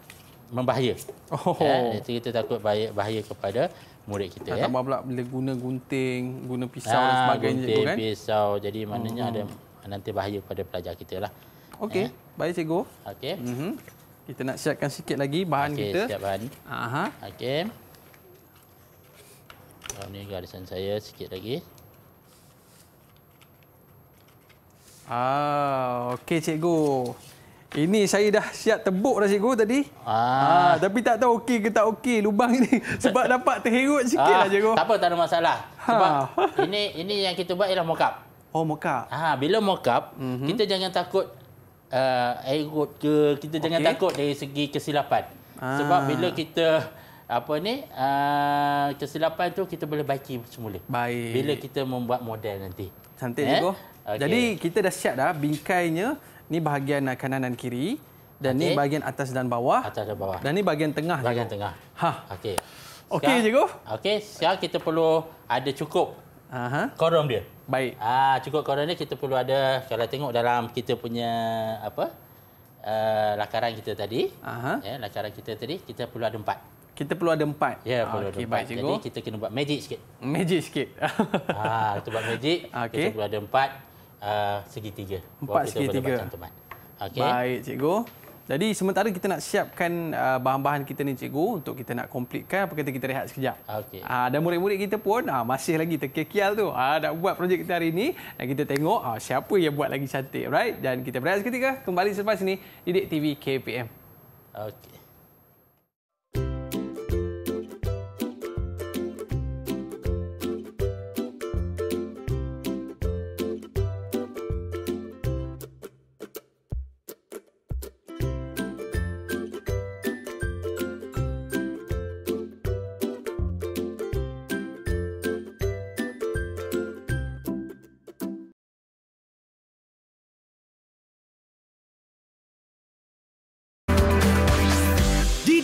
Membahaya. Oh. Ya, itu kita takut bahaya, bahaya kepada murid kita. Ya. Eh. Tambah pula bila guna gunting, guna pisau ah, dan sebagainya. Gunting, kan? pisau. Jadi maknanya hmm. ada nanti bahaya kepada pelajar kita. Lah. Okey. Ya. Baik, cikgu. Okey. Mm -hmm. Kita nak siapkan sikit lagi bahan okay, kita. Okey, siap bahan. Aha. Okey. Ha, ni garisan saya sikit lagi. Ah, okey cikgu. Ini saya dah siap tebuk dah cikgu tadi. Ah, ah tapi tak tahu okey ke tak okey lubang ini sebab dapat terherut sikitlah ah, cikgu. Tak apa tak ada masalah. Ha. Sebab ha. ini ini yang kita buat ialah mock up. Oh mock up. Ah, bila mock up mm -hmm. kita jangan takut uh, air ke kita okay. jangan takut dari segi kesilapan. Ah. Sebab bila kita apa ni uh, kesilapan tu kita boleh baiki semula. Baik. Bila kita membuat model nanti. Cantik eh? juga. Okay. Jadi kita dah siap dah bingkainya ni bahagian ah, kanan dan kiri dan okay. ni bahagian atas dan bawah. Atas dan bawah. Dan ni bahagian tengah. Bahagian juga. tengah. Ha. Okey. Okey cikgu. Okey, sekarang kita perlu ada cukup Aha. korom dia. Baik. Ah, cukup korom ni kita perlu ada kalau tengok dalam kita punya apa? Uh, lakaran kita tadi. Aha. Ya, lakaran kita tadi kita perlu ada empat kita perlu ada empat. Ya, yeah, perlu okay, ada ah, empat. Jadi, kita kena buat magic sikit. Magic sikit. Ah, kita buat magic. Okay. Kita perlu ada empat uh, segitiga. Empat kita segitiga. Okay. Baik, cikgu. Jadi, sementara kita nak siapkan uh, bahan-bahan kita ni, cikgu, untuk kita nak komplitkan, apa kata kita rehat sekejap. Okay. Uh, dan murid-murid kita pun uh, masih lagi terkekial tu. Uh, nak buat projek kita hari ini dan kita tengok uh, siapa yang buat lagi cantik. Right? Dan kita berehat seketika kembali selepas ini, Didik TV KPM. Okay.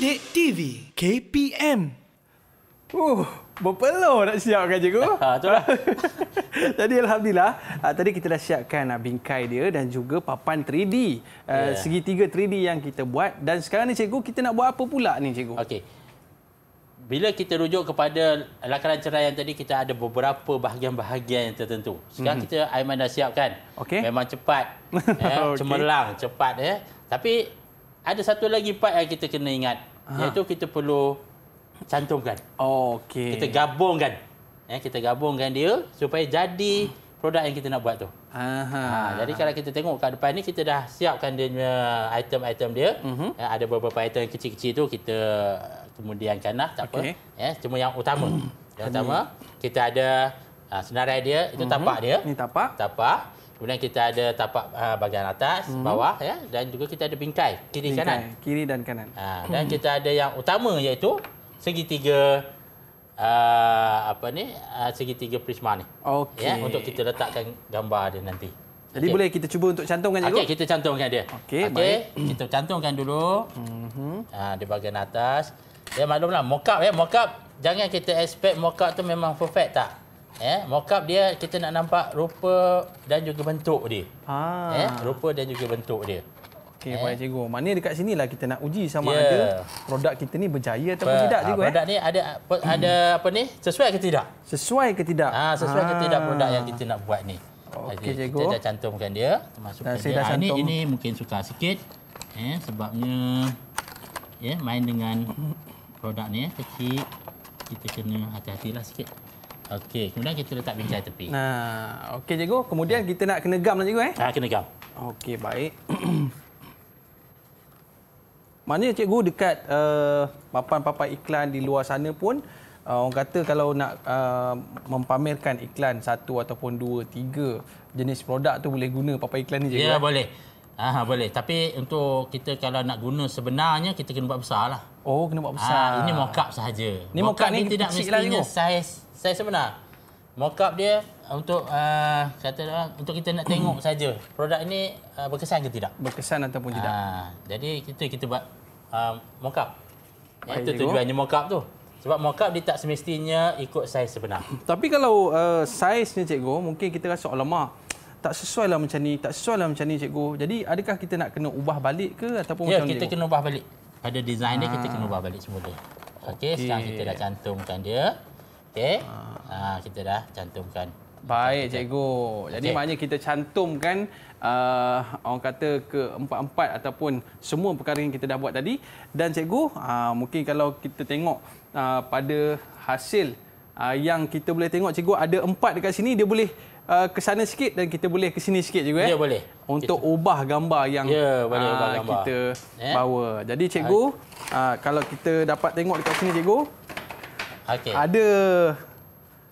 Gate TV KPM. Uh, berpeluh nak siapkan cikgu. Ha, betul lah. alhamdulillah, uh, tadi kita dah siapkan uh, bingkai dia dan juga papan 3D. Uh, ah, yeah. Segitiga 3D yang kita buat dan sekarang ni cikgu kita nak buat apa pula ni cikgu? Okey. Bila kita rujuk kepada lakaran cerai yang tadi, kita ada beberapa bahagian-bahagian yang tertentu. Sekarang hmm. kita, Aiman dah siapkan. Okay. Memang cepat. Eh, okay. Cemerlang, cepat. Eh. Tapi ada satu lagi part yang kita kena ingat. Aha. iaitu kita perlu cantumkan. Oh, okey. Kita gabungkan. Eh, kita gabungkan dia supaya jadi produk yang kita nak buat tu. Aha. Ha, jadi kalau kita tengok kat depan ni kita dah siapkan dia item-item dia. Uh-huh. Eh, ada beberapa item yang kecil-kecil tu kita kemudiankanlah tak okay. apa. Eh, cuma yang utama. Hmm. yang utama kita ada uh, senarai dia, itu uh-huh. tapak dia. Ini tapak. Tapak. Kemudian kita ada tapak uh, bahagian atas, hmm. bawah ya dan juga kita ada bingkai kiri bingkai, kanan. Kiri dan kanan. Ha, dan mhm. kita ada yang utama iaitu segitiga uh, apa ni? Uh, segitiga prisma ni. Okey. Ya, untuk kita letakkan gambar dia nanti. Jadi okay. boleh kita cuba untuk cantumkan dia. Okey, kita cantumkan dia. Okey, okay, kita cantumkan dulu. Mhm. Ah ha, di bahagian atas. Ya maklumlah mock ya, mock Jangan kita expect mock tu memang perfect tak. Eh, mockup dia kita nak nampak rupa dan juga bentuk dia. Ha. Eh, rupa dan juga bentuk dia. Okey, eh. baik cikgu. Maknanya dekat sinilah kita nak uji sama yeah. ada produk kita ni berjaya ataupun Ber, tidak ah, cikgu. Eh? Produk eh. ni ada ada apa ni? Sesuai ke tidak? Sesuai ke tidak? Ha, sesuai ha. ke tidak produk yang kita nak buat ni. Okey, cikgu. Kita dah cantumkan dia, termasuk dia. Dah ha, ini, ini mungkin suka sikit. Eh, sebabnya ya, yeah, main dengan produk ni eh, kecil kita kena hati-hatilah sikit. Okey, kemudian kita letak bincang tepi. Nah, okey cikgu, kemudian kita nak kena gam lah cikgu eh? Ha, kena gam. Okey, baik. Maknanya cikgu dekat eh, papan-papan uh, iklan di luar sana pun uh, orang kata kalau nak uh, mempamerkan iklan satu ataupun dua, tiga jenis produk tu boleh guna papan iklan ni cikgu. Ya, boleh. Ah boleh tapi untuk kita kalau nak guna sebenarnya kita kena buat besar lah. Oh kena buat besar. Ah, ini mock up sahaja. Ini mock up ni tidak lah, mestinya lah saiz saiz sebenar. Mock up dia untuk uh, kata uh, untuk kita nak tengok saja produk ini uh, ah, berkesan ke tidak. Berkesan ataupun tidak. Ah, jadi kita kita buat uh, ah, mock up. Baik Itu tujuannya mock up tu. Sebab mock up dia tak semestinya ikut saiz sebenar. Tapi kalau uh, saiznya cikgu mungkin kita rasa lemah. Oh, tak sesuai lah macam ni, tak sesuai lah macam ni cikgu. Jadi adakah kita nak kena ubah balik ke ataupun ya, macam Ya, kita cikgu? kena ubah balik. Pada design dia kita ah. kena ubah balik semula. Okey, okay. sekarang kita dah cantumkan dia. Okey. Ha. kita dah cantumkan. Baik cikgu. Jadi okay. maknanya kita cantumkan uh, orang kata ke empat-empat ataupun semua perkara yang kita dah buat tadi dan cikgu, uh, mungkin kalau kita tengok uh, pada hasil Uh, yang kita boleh tengok cikgu ada empat dekat sini dia boleh uh, ke sana sikit dan kita boleh ke sini sikit juga ya, eh. boleh. Untuk kita. ubah gambar yang ya, boleh, uh, gambar. kita eh? bawa. Jadi cikgu, uh, kalau kita dapat tengok dekat sini cikgu. Okey. Ada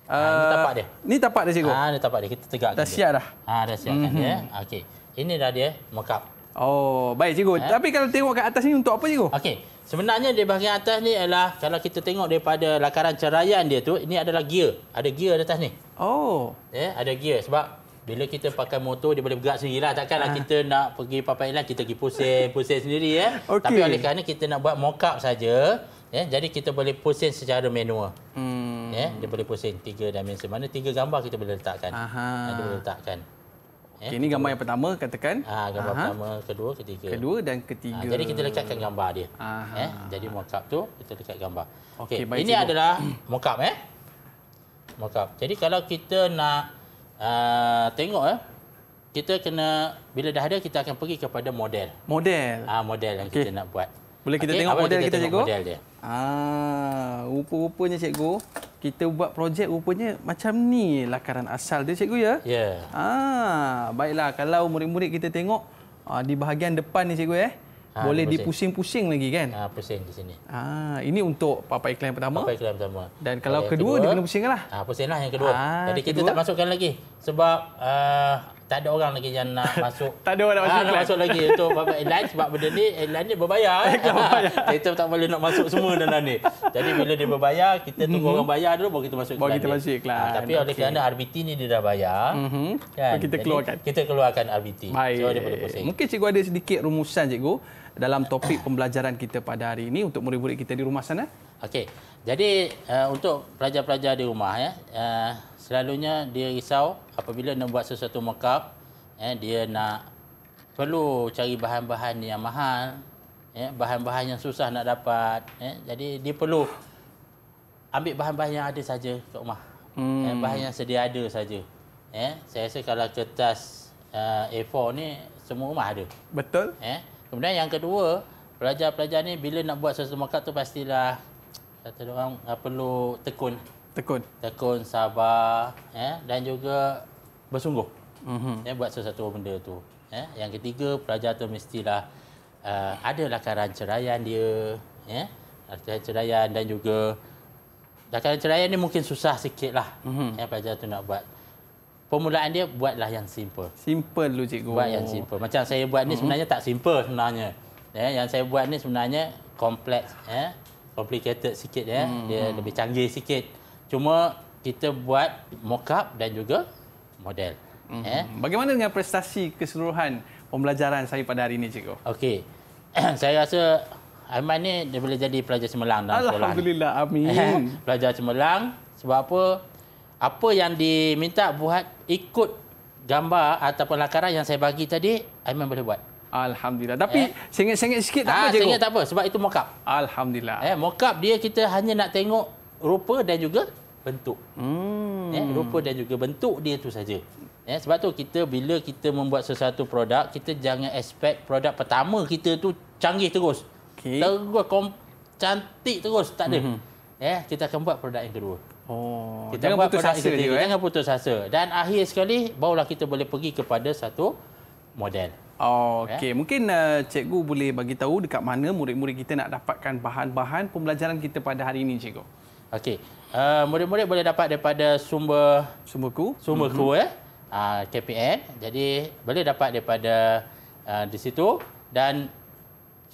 Ha, ah, ini uh, tapak dia. Ini tapak dia cikgu. Ha, ah, ini tapak dia. Kita tegakkan. Ah, dah siap dah. Ha, dah siapkan mm-hmm. dia. Ya? Okey. Ini dah dia mock Oh, baik cikgu. Ha? Tapi kalau tengok kat atas ni untuk apa cikgu? Okey. Sebenarnya di bahagian atas ni ialah kalau kita tengok daripada lakaran ceraian dia tu, ini adalah gear. Ada gear di atas ni. Oh. Ya, yeah, ada gear sebab bila kita pakai motor, dia boleh bergerak sendirilah. lah. Takkanlah ha. kita nak pergi papan hilang, kita pergi pusing, pusing sendiri. Eh. Okay. Tapi oleh kerana kita nak buat mock-up sahaja, eh, jadi kita boleh pusing secara manual. Hmm. Eh, dia boleh pusing tiga dimensi. Mana tiga gambar kita boleh letakkan. Aha. Kita ha, boleh letakkan. Eh, okay, ini gambar yang pertama katakan. Ah, ha, gambar Aha. pertama, kedua, ketiga. Kedua dan ketiga. Ha, jadi kita lekatkan gambar dia. Aha. Eh, jadi mock-up tu kita lekat gambar. Okay, okay ini cikgu. adalah mock-up. Eh wakaf. Jadi kalau kita nak uh, tengok eh kita kena bila dah ada kita akan pergi kepada model. Model. Ah uh, model yang okay. kita nak buat. Boleh kita okay, tengok model kita, kita tengok cikgu? Model dia. Ah, rupa-rupanya cikgu, kita buat projek rupanya macam ni lakaran asal dia cikgu ya. Ya. Yeah. Ah, baiklah kalau murid-murid kita tengok ah, di bahagian depan ni cikgu eh. Ha, boleh dipusing-pusing lagi kan? Ah, ha, pusing di sini. Ah, ha, ini untuk papa iklan yang pertama. Papa iklan yang pertama. Dan kalau kedua, kedua, dia kena pusinglah. Ah, ha, pusinglah yang kedua. Ha, Jadi kedua. kita tak masukkan lagi sebab uh, tak ada orang lagi yang nak masuk. tak ada orang nak masuk. Ha, nak masuk lagi untuk Bapak Airlines sebab benda ni airline eh, dia berbayar. Eh. kita tak boleh nak masuk semua dalam ni. Jadi bila dia berbayar, kita tunggu mm-hmm. orang bayar dulu baru kita masuk. Baru kita masuk iklan. Ha, ah, tapi oleh okay. kerana RBT ni dia dah bayar. Mm-hmm. Kan? Kita keluarkan. Jadi, kita keluarkan RBT. Baik. So dia pusing. Mungkin cikgu ada sedikit rumusan cikgu dalam topik pembelajaran kita pada hari ini untuk murid-murid kita di rumah sana. Okey. Jadi uh, untuk pelajar-pelajar di rumah ya, uh, selalunya dia risau apabila nak buat sesuatu mockup eh dia nak perlu cari bahan-bahan yang mahal eh bahan-bahan yang susah nak dapat eh jadi dia perlu ambil bahan-bahan yang ada saja kat rumah eh, hmm. eh, bahan yang sedia ada saja eh saya rasa kalau kertas uh, eh, A4 ni semua rumah ada betul eh kemudian yang kedua pelajar-pelajar ni bila nak buat sesuatu mockup tu pastilah kata orang eh, perlu tekun tekun tekun sabar eh dan juga bersungguh mm-hmm. eh buat sesuatu benda tu eh yang ketiga pelajar tu mestilah uh, ada lakaran ceraian dia eh lakaran ceraian dan juga lakaran ceraian ini mungkin susah sikitlah mm-hmm. eh pelajar tu nak buat Pemulaan dia buatlah yang simple. Simple lu cikgu. Buat yang simple. Macam saya buat ni mhm. sebenarnya tak simple sebenarnya. Ya, yang saya buat ni sebenarnya kompleks, ya. complicated sikit ya. Dia mhm. lebih canggih sikit. Cuma kita buat mock up dan juga model. Mm-hmm. Eh? Bagaimana dengan prestasi keseluruhan pembelajaran saya pada hari ini cikgu? Okey. saya rasa Aiman ni dia boleh jadi pelajar cemerlang dalam sekolah. Alhamdulillah amin. pelajar cemerlang sebab apa? Apa yang diminta buat ikut gambar ataupun lakaran yang saya bagi tadi Aiman boleh buat. Alhamdulillah. Tapi eh? sengit-sengit sikit tak ha, apa cikgu. Sengit tak apa sebab itu mock up. Alhamdulillah. Eh mock up dia kita hanya nak tengok rupa dan juga bentuk. Hmm. Ya, rupa dan juga bentuk dia tu saja. Ya, sebab tu kita bila kita membuat sesuatu produk, kita jangan expect produk pertama kita tu canggih terus. Okay. Terus kom- cantik terus tak ada. Hmm. Ya, kita akan buat produk yang kedua. Oh, kita jangan buat putus asa dia. Eh? Jangan putus asa. Dan akhir sekali barulah kita boleh pergi kepada satu model. Oh, okey. Ya? Mungkin uh, cikgu boleh bagi tahu dekat mana murid-murid kita nak dapatkan bahan-bahan pembelajaran kita pada hari ini, cikgu. Okey. Uh, murid-murid boleh dapat daripada sumber sumberku. Sumberku mm-hmm. eh. Uh, ah, KPN. Jadi boleh dapat daripada uh, di situ dan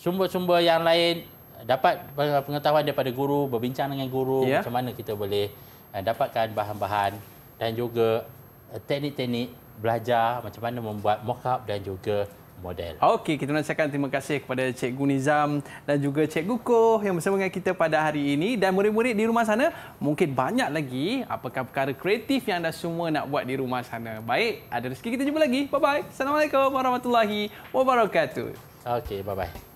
sumber-sumber yang lain dapat pengetahuan daripada guru, berbincang dengan guru yeah. macam mana kita boleh uh, dapatkan bahan-bahan dan juga uh, teknik-teknik belajar macam mana membuat mock up dan juga model. Okey, kita nak cakap terima kasih kepada Cikgu Nizam dan juga Cikgu Koh yang bersama dengan kita pada hari ini. Dan murid-murid di rumah sana, mungkin banyak lagi apakah perkara kreatif yang anda semua nak buat di rumah sana. Baik, ada rezeki kita jumpa lagi. Bye-bye. Assalamualaikum warahmatullahi wabarakatuh. Okey, bye-bye.